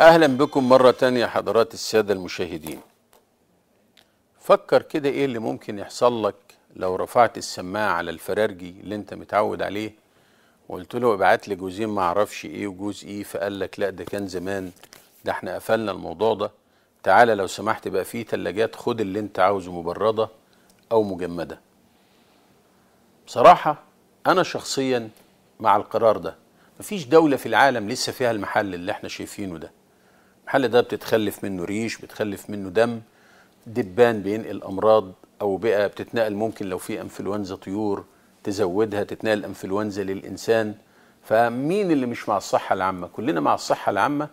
اهلا بكم مره تانية حضرات الساده المشاهدين فكر كده ايه اللي ممكن يحصل لك لو رفعت السماعه على الفرارجي اللي انت متعود عليه وقلت له ابعت لي جوزين ما اعرفش ايه وجوز ايه فقال لك لا ده كان زمان ده احنا قفلنا الموضوع ده تعالى لو سمحت بقى في تلاجات خد اللي انت عاوزه مبرده او مجمده بصراحه انا شخصيا مع القرار ده مفيش دولة في العالم لسه فيها المحل اللي احنا شايفينه ده المحل ده بتتخلف منه ريش بتخلف منه دم دبان بينقل امراض اوبئه بتتنقل ممكن لو في انفلونزا طيور تزودها تتنقل انفلونزا للانسان فمين اللي مش مع الصحه العامه كلنا مع الصحه العامه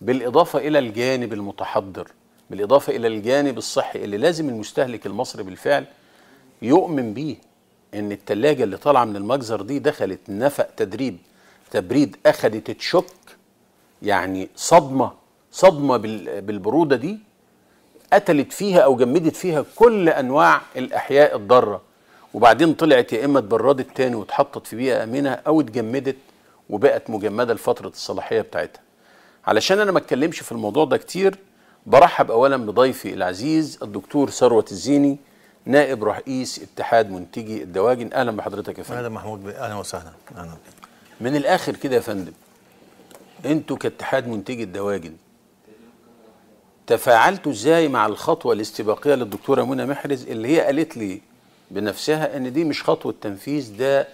بالاضافه الى الجانب المتحضر بالاضافه الى الجانب الصحي اللي لازم المستهلك المصري بالفعل يؤمن بيه ان الثلاجه اللي طالعه من المجزر دي دخلت نفق تدريب تبريد اخذت تشك يعني صدمه صدمه بالبروده دي قتلت فيها او جمدت فيها كل انواع الاحياء الضاره وبعدين طلعت يا اما اتبردت تاني واتحطت في بيئه امنه او اتجمدت وبقت مجمده لفتره الصلاحيه بتاعتها علشان انا ما اتكلمش في الموضوع ده كتير برحب اولا بضيفي العزيز الدكتور ثروت الزيني نائب رئيس اتحاد منتجي الدواجن اهلا بحضرتك يا فندم اهلا محمود اهلا وسهلا اهلا من الاخر كده يا فندم انتوا كاتحاد منتجي الدواجن تفاعلتوا ازاي مع الخطوه الاستباقيه للدكتوره منى محرز اللي هي قالت لي بنفسها ان دي مش خطوه تنفيذ ده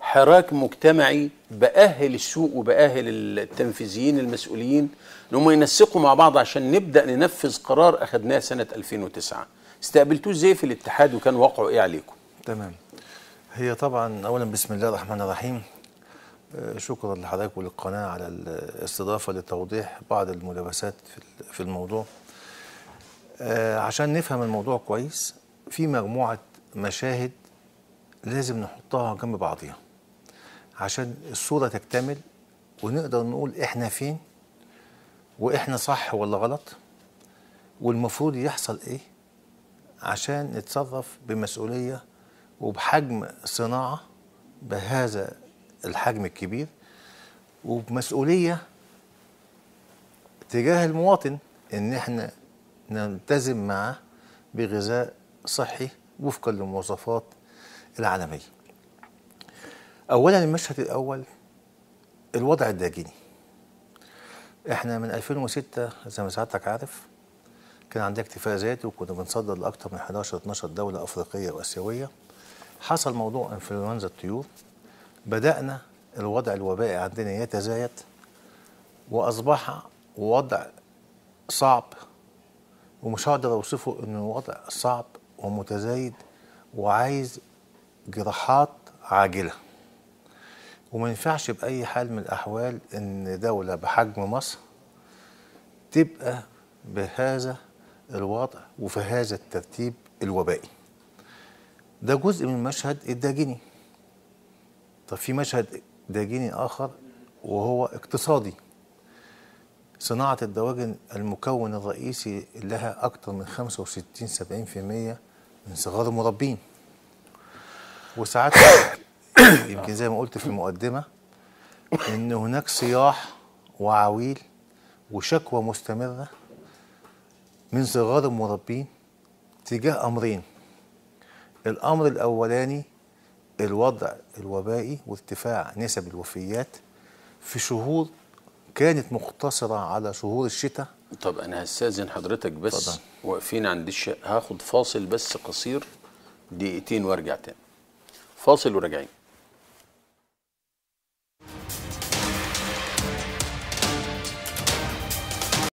حراك مجتمعي باهل السوق وباهل التنفيذيين المسؤولين ان هم ينسقوا مع بعض عشان نبدا ننفذ قرار اخذناه سنه 2009 استقبلتوه ازاي في الاتحاد وكان وقعه ايه عليكم تمام هي طبعا اولا بسم الله الرحمن الرحيم آه، شكرا لحضرتك وللقناة على الاستضافة لتوضيح بعض الملابسات في الموضوع آه، عشان نفهم الموضوع كويس في مجموعة مشاهد لازم نحطها جنب بعضيها عشان الصورة تكتمل ونقدر نقول احنا فين واحنا صح ولا غلط والمفروض يحصل ايه عشان نتصرف بمسؤولية وبحجم صناعة بهذا الحجم الكبير وبمسؤوليه تجاه المواطن ان احنا نلتزم معاه بغذاء صحي وفقا للمواصفات العالميه. اولا المشهد الاول الوضع الداجيني. احنا من 2006 زي ما سعادتك عارف كان عندنا اكتفاء ذاتي وكنا بنصدر لاكثر من 11 12 دوله افريقيه واسيويه. حصل موضوع انفلونزا الطيور بدأنا الوضع الوبائي عندنا يتزايد وأصبح وضع صعب ومش هقدر أوصفه إنه وضع صعب ومتزايد وعايز جراحات عاجلة وما ينفعش بأي حال من الأحوال إن دولة بحجم مصر تبقى بهذا الوضع وفي هذا الترتيب الوبائي ده جزء من مشهد الداجني طب في مشهد داجيني آخر وهو اقتصادي صناعة الدواجن المكون الرئيسي لها أكثر من 65 70% من صغار المربين وساعات يمكن زي ما قلت في المقدمة إن هناك صياح وعويل وشكوى مستمرة من صغار المربين تجاه أمرين الأمر الأولاني الوضع الوبائي وارتفاع نسب الوفيات في شهور كانت مقتصرة على شهور الشتاء طب أنا هستأذن حضرتك بس طبعا. واقفين عند الشق هاخد فاصل بس قصير دقيقتين وارجع تاني فاصل وراجعين